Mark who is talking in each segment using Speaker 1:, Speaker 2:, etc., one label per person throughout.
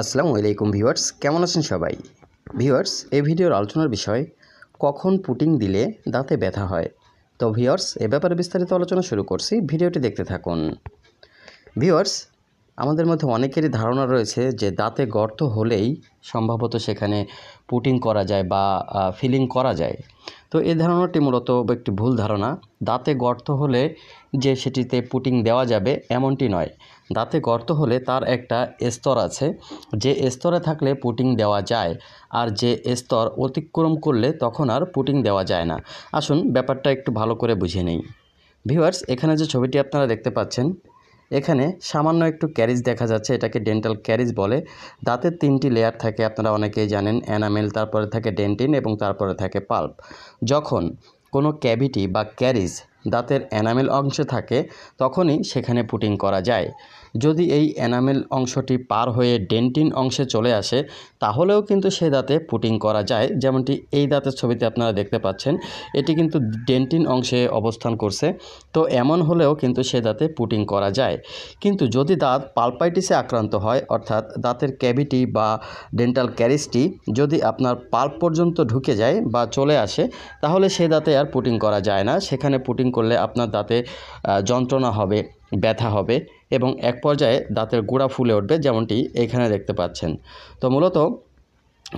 Speaker 1: আসসালামু আলাইকুম ভিউয়ার্স কেমন আছেন সবাই ভিউয়ার্স এই ভিডিওর আলোচনার বিষয় কখন পুটিং দিলে দাঁতে ব্যথা হয় তো ভিউয়ার্স এ ব্যাপারে বিস্তারিত আলোচনা শুরু করছি ভিডিওটি দেখতে থাকুন ভিউয়ার্স আমাদের মধ্যে অনেকেরই ধারণা রয়েছে যে দাঁতে গর্ত হলেই সম্ভবত সেখানে পুটিং করা যায় বা ফিলিং করা যায় তো এই ধারণাটি মূলত একটি ভুল ধারণা দাঁতে গর্ত হলে যে সেটিতে পুটিং দেওয়া যাবে এমনটি নয় দাঁতে গর্ত হলে তার একটা স্তর আছে যে স্তরে থাকলে পুটিং দেওয়া যায় আর যে স্তর অতিক্রম করলে তখন আর পুটিং দেওয়া যায় না আসুন ব্যাপারটা একটু ভালো করে বুঝে নেই ভিউয়ার্স এখানে যে ছবিটি আপনারা দেখতে পাচ্ছেন এখানে সামান্য একটু ক্যারিজ দেখা যাচ্ছে এটাকে ডেন্টাল ক্যারিজ বলে দাঁতের তিনটি লেয়ার থাকে আপনারা অনেকেই জানেন অ্যানামেল তারপরে থাকে ডেন্টিন এবং তারপরে থাকে পাল্প যখন কোনো ক্যাভিটি বা ক্যারিজ দাঁতের অ্যানামেল অংশে থাকে তখনই সেখানে পুটিং করা যায় যদি এই এনামেল অংশটি পার হয়ে ডেন্টিন অংশে চলে আসে তাহলেও কিন্তু সে দাঁতে পুটিং করা যায় যেমনটি এই দাঁতের ছবিতে আপনারা দেখতে পাচ্ছেন এটি কিন্তু ডেন্টিন অংশে অবস্থান করছে তো এমন হলেও কিন্তু সে দাঁতে পুটিং করা যায় কিন্তু যদি দাঁত পালপাইটিসে আক্রান্ত হয় অর্থাৎ দাঁতের ক্যাভিটি বা ডেন্টাল ক্যারিসটি যদি আপনার পাল্প পর্যন্ত ঢুকে যায় বা চলে আসে তাহলে সে দাঁতে আর পুটিং করা যায় না সেখানে পুটিং করলে আপনার দাঁতে যন্ত্রণা হবে ব্যথা হবে এবং এক পর্যায়ে দাঁতের গোড়া ফুলে উঠবে যেমনটি এখানে দেখতে পাচ্ছেন তো মূলত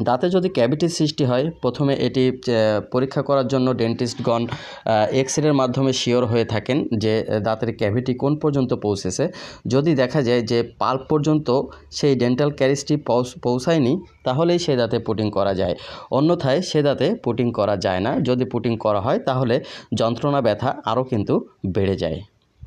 Speaker 1: দাঁতে যদি ক্যাভিটির সৃষ্টি হয় প্রথমে এটি পরীক্ষা করার জন্য ডেন্টিস্টগণ এক্স রের মাধ্যমে শিওর হয়ে থাকেন যে দাঁতের ক্যাভিটি কোন পর্যন্ত পৌঁছেছে যদি দেখা যায় যে পাল্প পর্যন্ত সেই ডেন্টাল ক্যারিসটি পৌঁছায়নি তাহলেই সে দাঁতে পুটিং করা যায় অন্যথায় সে দাঁতে পুটিং করা যায় না যদি পুটিং করা হয় তাহলে যন্ত্রণা ব্যথা আরও কিন্তু বেড়ে যায়